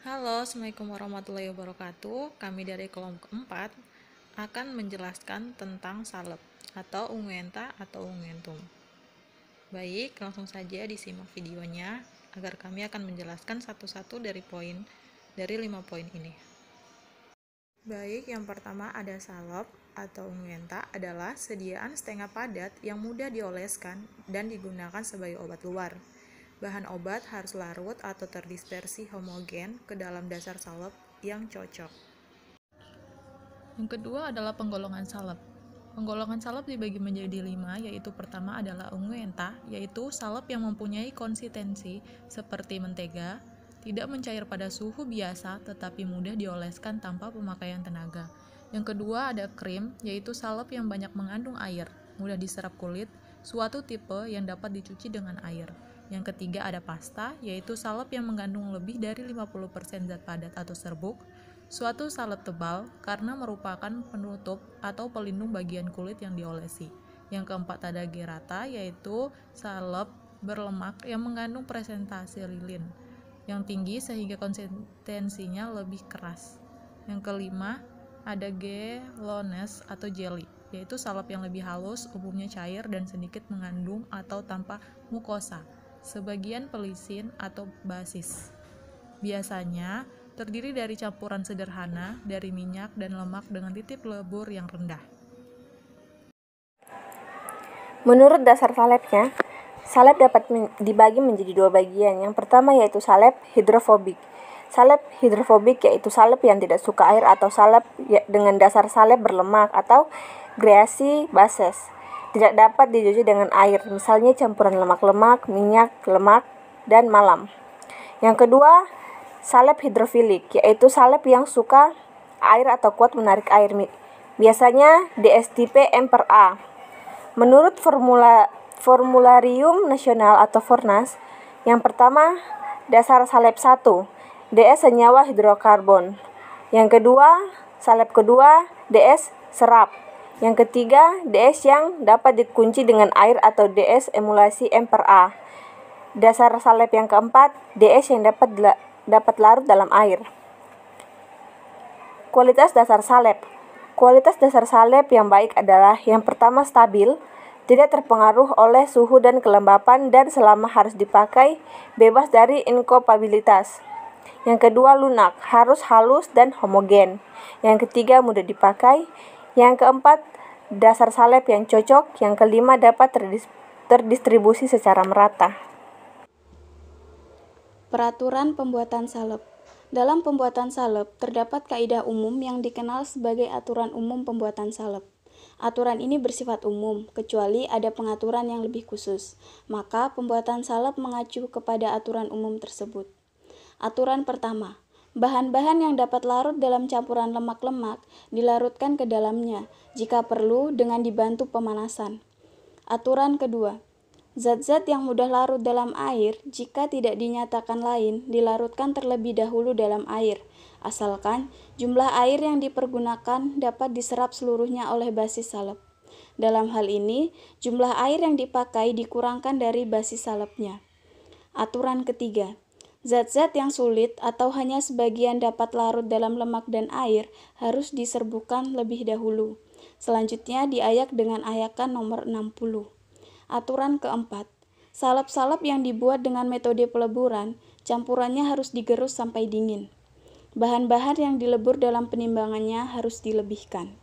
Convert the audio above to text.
Halo, Assalamualaikum warahmatullahi wabarakatuh. Kami dari kelompok 4 akan menjelaskan tentang salep atau unguenta atau unguentum. Baik, langsung saja disimak videonya agar kami akan menjelaskan satu-satu dari poin dari 5 poin ini. Baik, yang pertama ada salep atau unguenta adalah sediaan setengah padat yang mudah dioleskan dan digunakan sebagai obat luar. Bahan obat harus larut atau terdispersi homogen ke dalam dasar salep yang cocok. Yang kedua adalah penggolongan salep. Penggolongan salep dibagi menjadi lima, yaitu pertama adalah unguenta, yaitu salep yang mempunyai konsistensi seperti mentega, tidak mencair pada suhu biasa tetapi mudah dioleskan tanpa pemakaian tenaga. Yang kedua ada krim, yaitu salep yang banyak mengandung air, mudah diserap kulit, suatu tipe yang dapat dicuci dengan air. Yang ketiga ada pasta, yaitu salep yang mengandung lebih dari 50% zat padat atau serbuk. Suatu salep tebal karena merupakan penutup atau pelindung bagian kulit yang diolesi. Yang keempat ada gerata, yaitu salep berlemak yang mengandung presentasi lilin yang tinggi sehingga konsistensinya lebih keras. Yang kelima, ada gelones atau jelly, yaitu salep yang lebih halus, umumnya cair dan sedikit mengandung atau tanpa mukosa sebagian pelisin atau basis. Biasanya terdiri dari campuran sederhana dari minyak dan lemak dengan titik lebur yang rendah. Menurut dasar salepnya, salep dapat dibagi menjadi dua bagian. Yang pertama yaitu salep hidrofobik. Salep hidrofobik yaitu salep yang tidak suka air atau salep ya, dengan dasar salep berlemak atau greasy bases tidak dapat dicuci dengan air, misalnya campuran lemak-lemak, minyak, lemak, dan malam. Yang kedua, salep hidrofilik, yaitu salep yang suka air atau kuat menarik air. Biasanya DSTP M per A. Menurut formula Formularium Nasional atau Fornas, yang pertama dasar salep 1, DS senyawa hidrokarbon. Yang kedua, salep kedua, DS serap. Yang ketiga, DS yang dapat dikunci dengan air atau DS emulasi M per A. Dasar salep yang keempat, DS yang dapat dapat larut dalam air. Kualitas dasar salep. Kualitas dasar salep yang baik adalah yang pertama stabil, tidak terpengaruh oleh suhu dan kelembapan dan selama harus dipakai bebas dari inkopabilitas. Yang kedua lunak, harus halus dan homogen. Yang ketiga mudah dipakai. Yang keempat, dasar salep yang cocok. Yang kelima, dapat terdistribusi secara merata. Peraturan pembuatan salep dalam pembuatan salep, terdapat kaidah umum yang dikenal sebagai aturan umum pembuatan salep. Aturan ini bersifat umum, kecuali ada pengaturan yang lebih khusus. Maka, pembuatan salep mengacu kepada aturan umum tersebut. Aturan pertama, Bahan-bahan yang dapat larut dalam campuran lemak-lemak dilarutkan ke dalamnya, jika perlu dengan dibantu pemanasan. Aturan kedua, zat-zat yang mudah larut dalam air, jika tidak dinyatakan lain, dilarutkan terlebih dahulu dalam air, asalkan jumlah air yang dipergunakan dapat diserap seluruhnya oleh basis salep. Dalam hal ini, jumlah air yang dipakai dikurangkan dari basis salepnya. Aturan ketiga, Zat-zat yang sulit atau hanya sebagian dapat larut dalam lemak dan air harus diserbukan lebih dahulu. Selanjutnya diayak dengan ayakan nomor 60. Aturan keempat, salep-salep yang dibuat dengan metode peleburan, campurannya harus digerus sampai dingin. Bahan-bahan yang dilebur dalam penimbangannya harus dilebihkan.